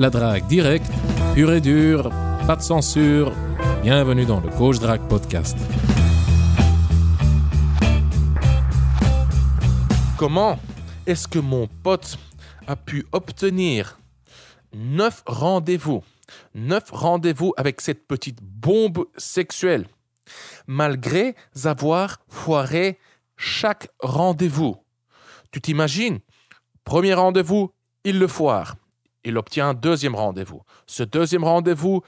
la drague directe, pure et dure, pas de censure. Bienvenue dans le Coach Drag Podcast. Comment est-ce que mon pote a pu obtenir 9 rendez-vous 9 rendez-vous avec cette petite bombe sexuelle, malgré avoir foiré chaque rendez-vous. Tu t'imagines Premier rendez-vous, il le foire. Il obtient un deuxième rendez-vous. Ce deuxième rendez-vous,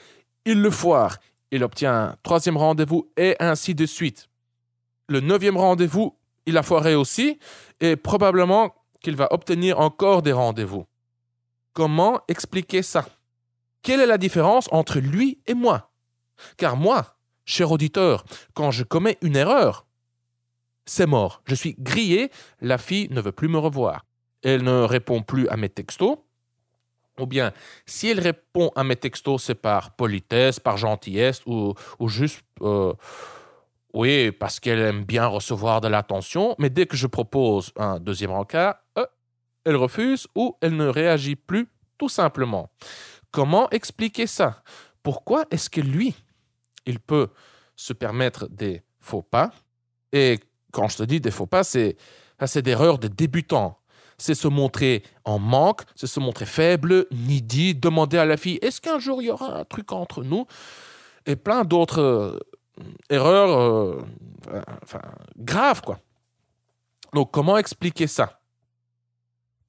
il le foire. Il obtient un troisième rendez-vous et ainsi de suite. Le neuvième rendez-vous, il a foiré aussi et probablement qu'il va obtenir encore des rendez-vous. Comment expliquer ça Quelle est la différence entre lui et moi Car moi, cher auditeur, quand je commets une erreur, c'est mort, je suis grillé, la fille ne veut plus me revoir. Elle ne répond plus à mes textos, ou bien si elle répond à mes textos, c'est par politesse, par gentillesse, ou, juste, euh, oui, parce qu'elle aime bien recevoir de l'attention, mais dès que je propose un deuxième encart, euh, elle refuse ou elle ne réagit plus, tout simplement. Comment expliquer ça Pourquoi est-ce que lui, il peut se permettre des faux pas Et quand je te dis des faux pas, c'est d'erreurs de débutants c'est se montrer en manque, c'est se montrer faible, needy, demander à la fille est-ce qu'un jour il y aura un truc entre nous Et plein d'autres euh, erreurs euh, graves, quoi. Donc, comment expliquer ça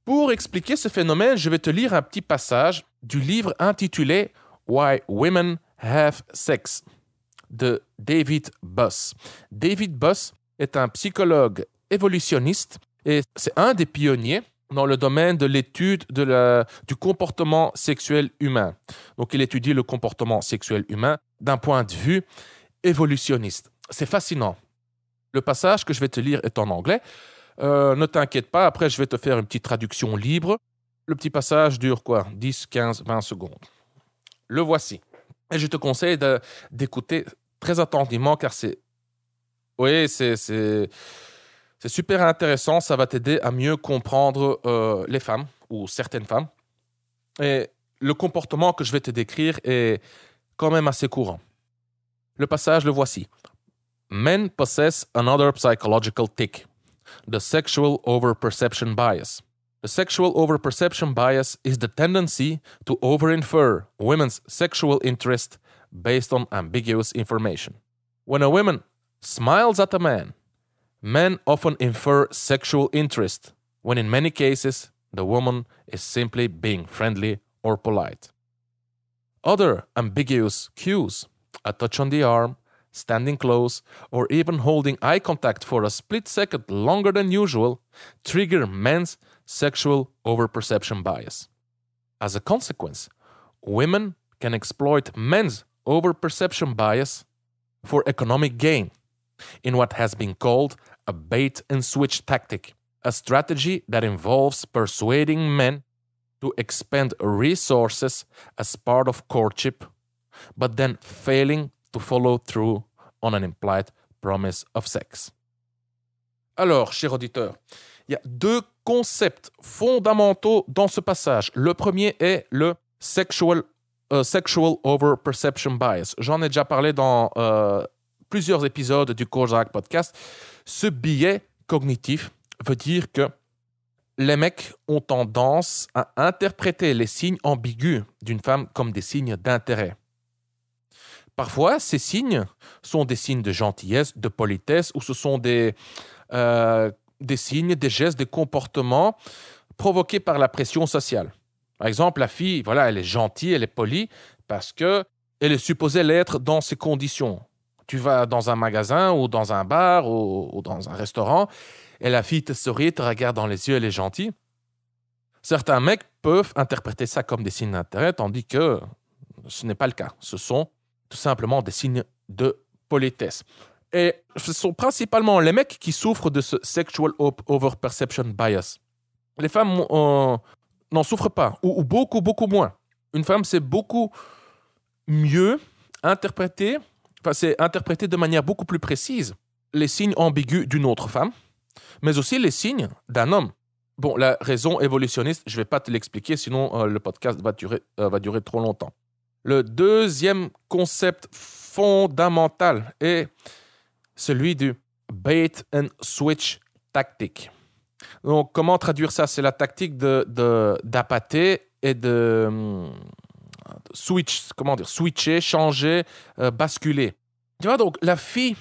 Pour expliquer ce phénomène, je vais te lire un petit passage du livre intitulé Why Women Have Sex de David Buss. David Buss est un psychologue évolutionniste et c'est un des pionniers dans le domaine de l'étude de la, du comportement sexuel humain. Donc il étudie le comportement sexuel humain d'un point de vue évolutionniste. C'est fascinant. Le passage que je vais te lire est en anglais. Euh, ne t'inquiète pas, après je vais te faire une petite traduction libre. Le petit passage dure quoi 10, 15, 20 secondes. Le voici. Et je te conseille d'écouter très attentivement car c'est... Oui, c'est c'est super intéressant, ça va t'aider à mieux comprendre euh, les femmes ou certaines femmes. Et le comportement que je vais te décrire est quand même assez courant. Le passage le voici. Men possess another psychological tick, the sexual overperception bias. The sexual overperception bias is the tendency to overinfer women's sexual interest based on ambiguous information. When a woman smiles at a man men often infer sexual interest, when in many cases the woman is simply being friendly or polite. Other ambiguous cues, a touch on the arm, standing close, or even holding eye contact for a split second longer than usual, trigger men's sexual overperception bias. As a consequence, women can exploit men's overperception bias for economic gain in what has been called a bait and switch tactic, a strategy that involves persuading men to expend resources as part of courtship, but then failing to follow through on an implied promise of sex. Alors, cher auditeur, il y a deux concepts fondamentaux dans ce passage. Le premier est le sexual, euh, over perception bias. J'en ai déjà parlé dans euh, plusieurs épisodes du Kozak podcast. Ce biais cognitif veut dire que les mecs ont tendance à interpréter les signes ambigus d'une femme comme des signes d'intérêt. Parfois, ces signes sont des signes de gentillesse, de politesse, ou ce sont des, euh, des signes, des gestes, des comportements provoqués par la pression sociale. Par exemple, la fille, voilà, elle est gentille, elle est polie, parce qu'elle est supposée l'être dans ces conditions. Tu vas dans un magasin ou dans un bar ou, dans un restaurant et la fille te sourit, te regarde dans les yeux, elle est gentille. Certains mecs peuvent interpréter ça comme des signes d'intérêt, tandis que ce n'est pas le cas. Ce sont tout simplement des signes de politesse. Et ce sont principalement les mecs qui souffrent de ce sexual overperception bias. Les femmes euh, n'en souffrent pas, ou, ou, beaucoup, beaucoup moins. Une femme sait beaucoup mieux interpréter c'est interpréter de manière beaucoup plus précise les signes ambigus d'une autre femme, mais aussi les signes d'un homme. Bon, la raison évolutionniste, je ne vais pas te l'expliquer, sinon euh, le podcast euh, va durer, trop longtemps. Le deuxième concept fondamental est celui du bait and switch tactique. Donc, comment traduire ça C'est la tactique de, et de, hum, switch, comment dire, switcher, changer, euh, basculer. Tu vois, donc la fille,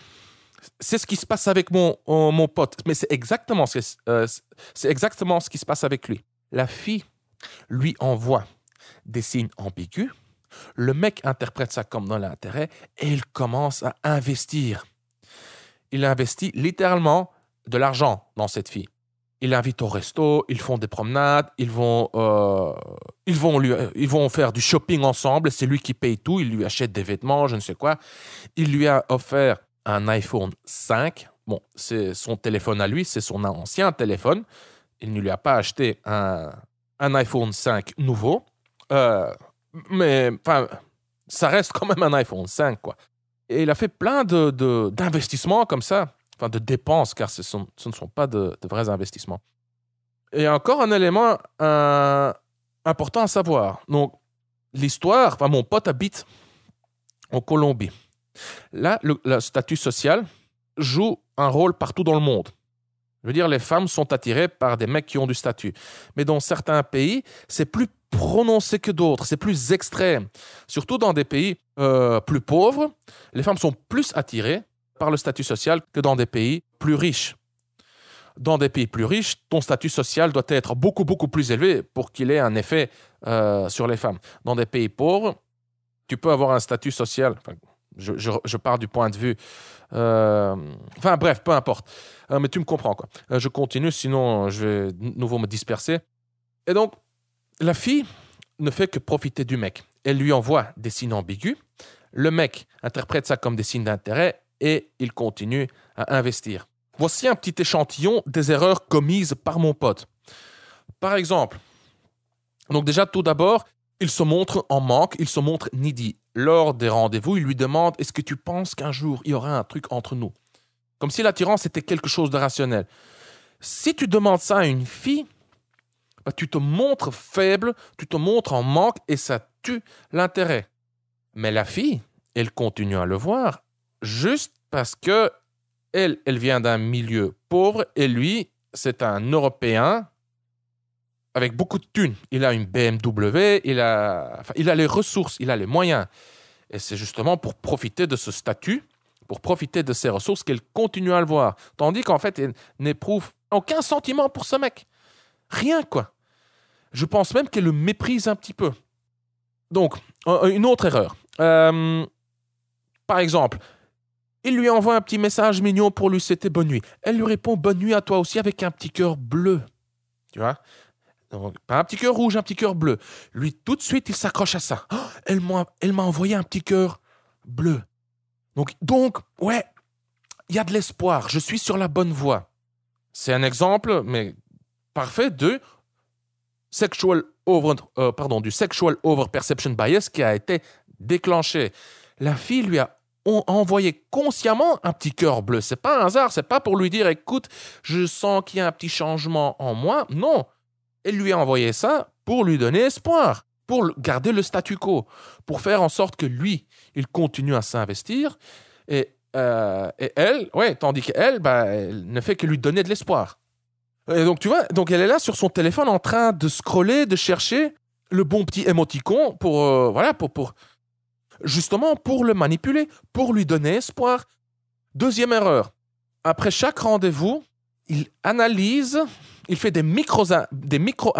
c'est ce qui se passe avec mon, euh, mon pote, mais c'est exactement, ce, euh, c'est exactement ce qui se passe avec lui. La fille lui envoie des signes ambigus, le mec interprète ça comme dans l'intérêt et il commence à investir. Il investit littéralement de l'argent dans cette fille. Il l'invitent au resto, ils font des promenades, ils vont, euh, ils vont, lui, ils vont faire du shopping ensemble, c'est lui qui paye tout, il lui achète des vêtements, je ne sais quoi. Il lui a offert un iPhone 5, bon, c'est son téléphone à lui, c'est son ancien téléphone, il ne lui a pas acheté un, iPhone 5 nouveau, euh, mais enfin, ça reste quand même un iPhone 5, quoi. Et il a fait plein d'investissements de, d'investissements comme ça de dépenses, car ce, ne sont pas de, vrais investissements. Et encore un élément euh, important à savoir. Donc, l'histoire, enfin, mon pote habite en Colombie. Là, le, statut social joue un rôle partout dans le monde. Je veux dire, les femmes sont attirées par des mecs qui ont du statut. Mais dans certains pays, c'est plus prononcé que d'autres, c'est plus extrême. Surtout dans des pays euh, plus pauvres, les femmes sont plus attirées par le statut social que dans des pays plus riches. Dans des pays plus riches, ton statut social doit être beaucoup, beaucoup plus élevé pour qu'il ait un effet euh, sur les femmes. Dans des pays pauvres, tu peux avoir un statut social, je, je, je, pars du point de vue. Euh, enfin bref, peu importe. Euh, mais tu me comprends quoi. je continue, sinon je vais de nouveau me disperser. Et donc, la fille ne fait que profiter du mec. Elle lui envoie des signes ambigus. Le mec interprète ça comme des signes d'intérêt et il continue à investir. Voici un petit échantillon des erreurs commises par mon pote. Par exemple, donc déjà tout d'abord, il se montre en manque, il se montre needy. Lors des rendez-vous, il lui demande Est-ce que tu penses qu'un jour il y aura un truc entre nous Comme si l'attirance était quelque chose de rationnel. Si tu demandes ça à une fille, bah, tu te montres faible, tu te montres en manque et ça tue l'intérêt. Mais la fille, elle continue à le voir, juste parce que elle, elle vient d'un milieu pauvre et lui, c'est un Européen avec beaucoup de thunes. Il a une BMW, il a, il a les ressources, il a les moyens. Et c'est justement pour profiter de ce statut, pour profiter de ses ressources qu'elle continue à le voir. Tandis qu'en fait, elle n'éprouve aucun sentiment pour ce mec. Rien, quoi. Je pense même qu'elle le méprise un petit peu. Donc, une autre erreur. Euh, par exemple, il lui envoie un petit message mignon pour lui c'était bonne nuit. Elle lui répond bonne nuit à toi aussi avec un petit cœur bleu. Tu vois Donc, Pas un petit cœur rouge, un petit cœur bleu. Lui, tout de suite, il s'accroche à ça. Oh, elle m'a envoyé un petit cœur bleu. Donc, donc ouais, il y a de l'espoir. Je suis sur la bonne voie. C'est un exemple, mais parfait, de sexual over, euh, pardon, du sexual over perception bias qui a été déclenché. La fille lui a ont envoyé consciemment un petit cœur bleu. C'est pas un hasard, c'est pas pour lui dire écoute, je sens qu'il y a un petit changement en moi. Non, elle lui a envoyé ça pour lui donner espoir, pour garder le statu quo, pour faire en sorte que lui, il continue à s'investir et, euh, elle, ouais, tandis qu'elle, bah, elle ne fait que lui donner de l'espoir. Et donc tu vois, donc elle est là sur son téléphone en train de scroller, de chercher le bon petit émoticon pour euh, voilà pour pour justement pour le manipuler, pour lui donner espoir. Deuxième erreur, après chaque rendez-vous, il analyse, il fait des micro-analyses micro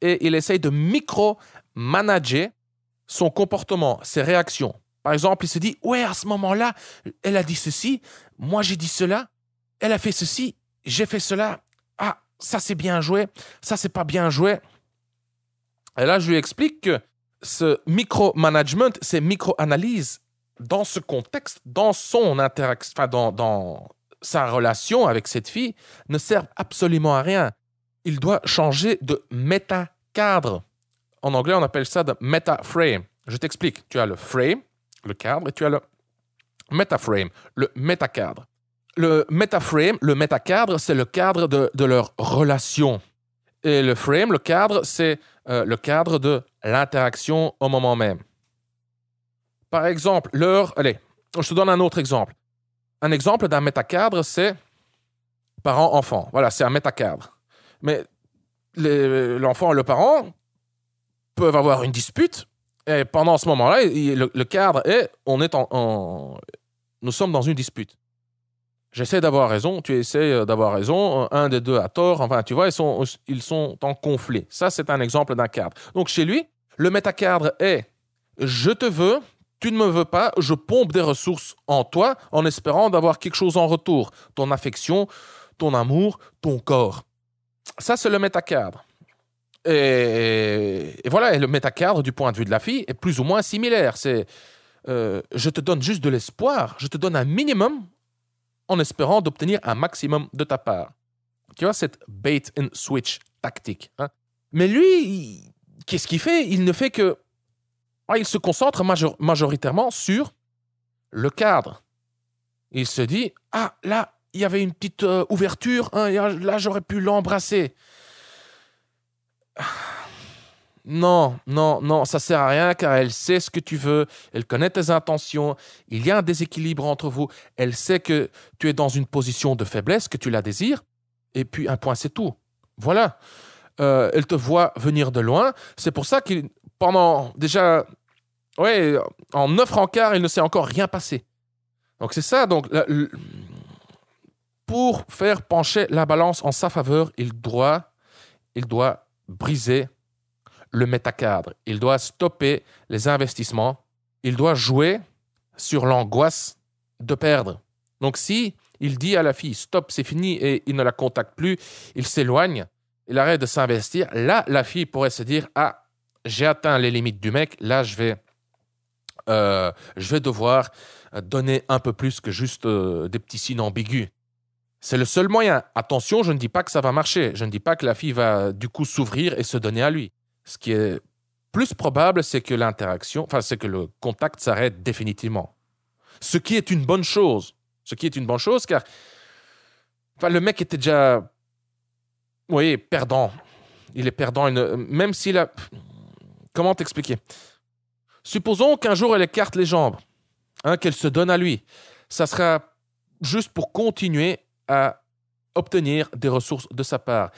et il essaye de micro-manager son comportement, ses réactions. Par exemple, il se dit, ouais, à ce moment-là, elle a dit ceci, moi j'ai dit cela, elle a fait ceci, j'ai fait cela, ah, ça c'est bien joué, ça c'est pas bien joué. Et là, je lui explique que ce micro-management, ces micro-analyses, dans ce contexte, dans son interaction, dans, sa relation avec cette fille, ne servent absolument à rien. Il doit changer de méta-cadre. En anglais, on appelle ça de meta-frame. Je t'explique. Tu as le frame, le cadre, et tu as le meta-frame, le méta-cadre. Le meta-frame, le méta-cadre, c'est le cadre de, de leur relation et le frame, le cadre, c'est euh, le cadre de l'interaction au moment même. Par exemple, l'heure. Allez, je te donne un autre exemple. Un exemple d'un métacadre, c'est parent-enfant. Voilà, c'est un métacadre. Mais l'enfant et le parent peuvent avoir une dispute. Et pendant ce moment-là, le, cadre est on est en, nous sommes dans une dispute j'essaie d'avoir raison, tu essaies euh, d'avoir raison, euh, un des deux a tort, enfin, tu vois, ils sont, ils sont en conflit. Ça, c'est un exemple d'un cadre. Donc, chez lui, le métacadre est je te veux, tu ne me veux pas, je pompe des ressources en toi en espérant d'avoir quelque chose en retour, ton affection, ton amour, ton corps. Ça, c'est le métacadre. Et, et, voilà, le métacadre du point de vue de la fille est plus ou moins similaire. C'est euh, je te donne juste de l'espoir, je te donne un minimum en espérant d'obtenir un maximum de ta part. Tu vois, cette bait and switch tactique. Hein. Mais lui, qu'est-ce qu'il fait Il ne fait que. Ah, il se concentre majoritairement sur le cadre. Il se dit Ah, là, il y avait une petite euh, ouverture, hein, là, j'aurais pu l'embrasser. Non, non, non, ça sert à rien car elle sait ce que tu veux, elle connaît tes intentions, il y a un déséquilibre entre vous, elle sait que tu es dans une position de faiblesse, que tu la désires, et puis un point, c'est tout. Voilà. Euh, elle te voit venir de loin, c'est pour ça qu'il, pendant déjà, ouais, en neuf rencarts, il ne s'est encore rien passé. Donc c'est ça, donc pour faire pencher la balance en sa faveur, il doit, il doit briser le métacadre. Il doit stopper les investissements. Il doit jouer sur l'angoisse de perdre. Donc si il dit à la fille stop, c'est fini et il ne la contacte plus, il s'éloigne, il arrête de s'investir, là la fille pourrait se dire ah j'ai atteint les limites du mec, là je vais euh, je vais devoir donner un peu plus que juste euh, des petits signes ambigus. C'est le seul moyen. Attention, je ne dis pas que ça va marcher. Je ne dis pas que la fille va du coup s'ouvrir et se donner à lui ce qui est plus probable, c'est que l'interaction, enfin, c'est que le contact s'arrête définitivement. Ce qui est une bonne chose. Ce qui est une bonne chose, car le mec était déjà, oui, perdant. Il est perdant, même s'il a. Comment t'expliquer Supposons qu'un jour elle écarte les jambes, hein, qu'elle se donne à lui. Ça sera juste pour continuer à obtenir des ressources de sa part.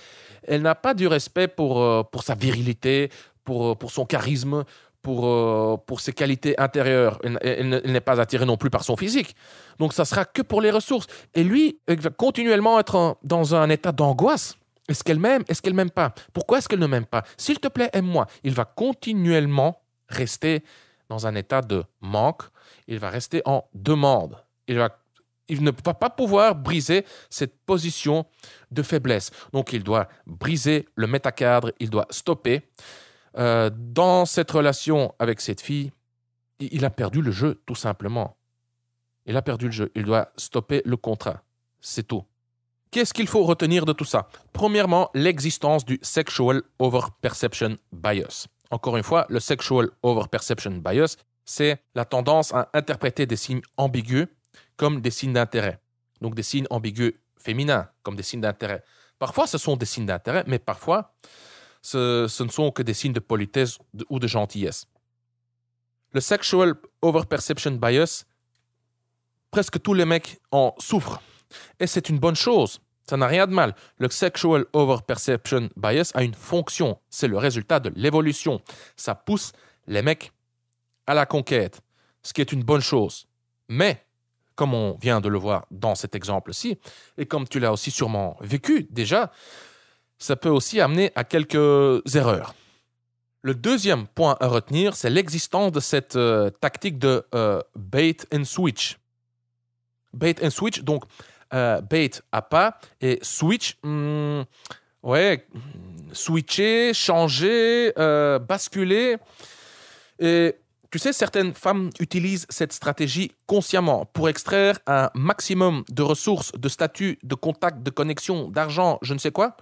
Elle n'a pas du respect pour, euh, pour sa virilité, pour, euh, pour son charisme, pour, euh, pour ses qualités intérieures. Elle, n'est pas attirée non plus par son physique. Donc ça sera que pour les ressources. Et lui, il va continuellement être dans un état d'angoisse. Est-ce qu'elle m'aime Est-ce qu'elle m'aime pas Pourquoi est-ce qu'elle ne m'aime pas S'il te plaît, aime-moi. Il va continuellement rester dans un état de manque. Il va rester en demande. Il va il ne va pas pouvoir briser cette position de faiblesse. Donc il doit briser le métacadre, il doit stopper. Euh, dans cette relation avec cette fille, il a perdu le jeu, tout simplement. Il a perdu le jeu, il doit stopper le contrat. C'est tout. Qu'est-ce qu'il faut retenir de tout ça Premièrement, l'existence du Sexual Overperception Bias. Encore une fois, le Sexual Overperception Bias, c'est la tendance à interpréter des signes ambigus comme des signes d'intérêt. Donc des signes ambigus féminins comme des signes d'intérêt. Parfois, ce sont des signes d'intérêt, mais parfois, ce, ce, ne sont que des signes de politesse ou de gentillesse. Le sexual overperception bias, presque tous les mecs en souffrent. Et c'est une bonne chose. Ça n'a rien de mal. Le sexual overperception bias a une fonction. C'est le résultat de l'évolution. Ça pousse les mecs à la conquête, ce qui est une bonne chose. Mais comme on vient de le voir dans cet exemple-ci, et comme tu l'as aussi sûrement vécu déjà, ça peut aussi amener à quelques erreurs. Le deuxième point à retenir, c'est l'existence de cette euh, tactique de euh, bait and switch. Bait and switch, donc euh, bait à pas et switch, hmm, ouais, switcher, changer, basculer. Et tu sais, certaines femmes utilisent cette stratégie consciemment pour extraire un maximum de ressources, de statut, de contacts, de connexions, d'argent, je ne sais quoi,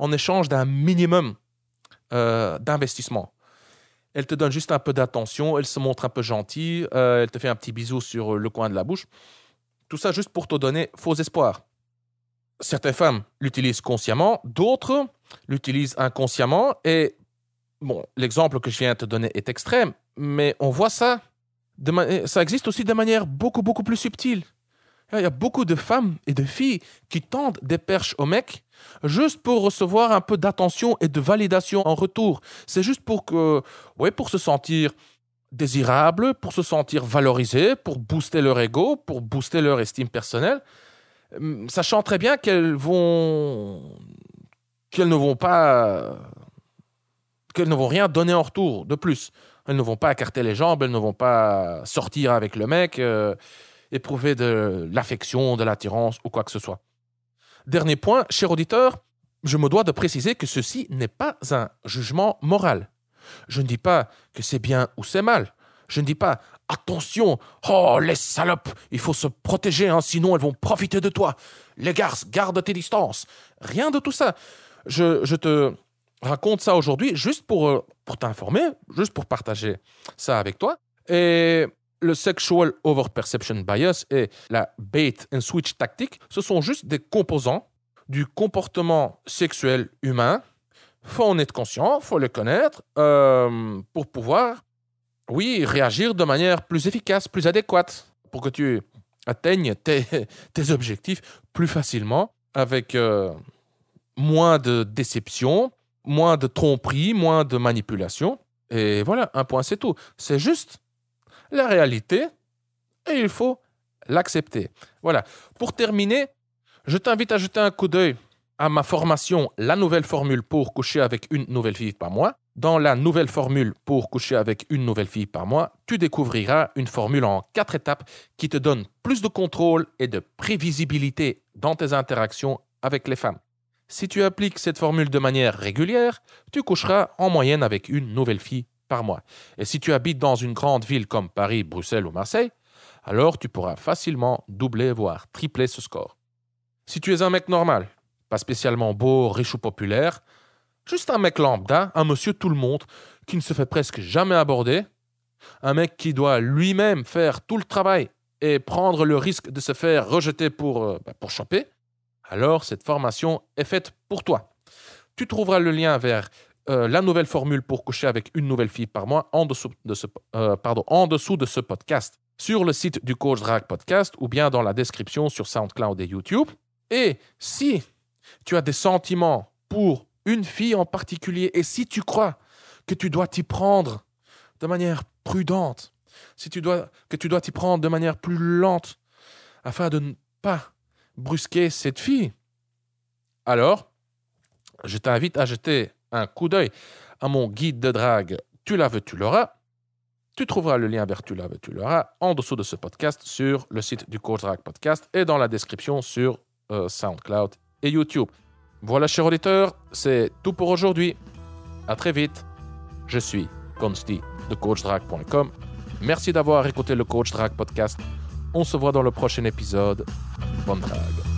en échange d'un minimum euh, d'investissement. Elle te donne juste un peu d'attention, elle se montre un peu gentille, euh, elles te fait un petit bisou sur euh, le coin de la bouche. Tout ça juste pour te donner faux espoirs. Certaines femmes l'utilisent consciemment, d'autres l'utilisent inconsciemment et Bon, l'exemple que je viens de te donner est extrême, mais on voit ça. ça existe aussi de manière beaucoup, beaucoup plus subtile. Il y a beaucoup de femmes et de filles qui tendent des perches aux mecs juste pour recevoir un peu d'attention et de validation en retour. C'est juste pour que, ouais, pour se sentir désirable, pour se sentir valorisé, pour booster leur ego, pour booster leur estime personnelle, hum, sachant très bien qu'elles vont, qu'elles ne vont pas qu'elles ne vont rien donner en retour de plus. Elles ne vont pas écarter les jambes, elles ne vont pas sortir avec le mec, euh, éprouver de l'affection, de l'attirance ou quoi que ce soit. Dernier point, cher auditeur, je me dois de préciser que ceci n'est pas un jugement moral. Je ne dis pas que c'est bien ou c'est mal. Je ne dis pas attention, oh les salopes, il faut se protéger, hein, sinon elles vont profiter de toi. Les garces, garde tes distances. Rien de tout ça. je te raconte ça aujourd'hui, juste pour, euh, pour t'informer, juste pour partager ça avec toi. Et le sexual overperception bias et la bait and switch tactique, ce sont juste des composants du comportement sexuel humain. Faut en être conscient, faut le connaître euh, pour pouvoir, oui, réagir de manière plus efficace, plus adéquate, pour que tu atteignes tes, objectifs plus facilement, avec euh, moins de déception, moins de tromperie, moins de manipulation. Et voilà, un point, c'est tout. C'est juste la réalité et il faut l'accepter. Voilà. Pour terminer, je t'invite à jeter un coup d'œil à ma formation La nouvelle formule pour coucher avec une nouvelle fille par mois. Dans la nouvelle formule pour coucher avec une nouvelle fille par mois, tu découvriras une formule en quatre étapes qui te donne plus de contrôle et de prévisibilité dans tes interactions avec les femmes. Si tu appliques cette formule de manière régulière, tu coucheras en moyenne avec une nouvelle fille par mois. Et si tu habites dans une grande ville comme Paris, Bruxelles ou Marseille, alors tu pourras facilement doubler, voire tripler ce score. Si tu es un mec normal, pas spécialement beau, riche ou populaire, juste un mec lambda, un monsieur tout le monde, qui ne se fait presque jamais aborder, un mec qui doit lui-même faire tout le travail et prendre le risque de se faire rejeter pour, euh, bah, pour choper, alors cette formation est faite pour toi. Tu trouveras le lien vers euh, la nouvelle formule pour coucher avec une nouvelle fille par mois en dessous de ce, euh, pardon, en dessous de ce podcast, sur le site du Coach Drag Podcast ou bien dans la description sur SoundCloud et YouTube. Et si tu as des sentiments pour une fille en particulier et si tu crois que tu dois t'y prendre de manière prudente, si tu dois, que tu dois t'y prendre de manière plus lente afin de ne pas brusquer cette fille. Alors, je t'invite à jeter un coup d'œil à mon guide de drague Tu la veux, tu l'auras. Tu trouveras le lien vers Tu la veux, tu l'auras en dessous de ce podcast sur le site du Coach Drag Podcast et dans la description sur euh, SoundCloud et YouTube. Voilà, chers auditeurs, c'est tout pour aujourd'hui. À très vite. Je suis Consti de CoachDrag.com. Merci d'avoir écouté le Coach Drag Podcast. On se voit dans le prochain épisode. Bonne drague.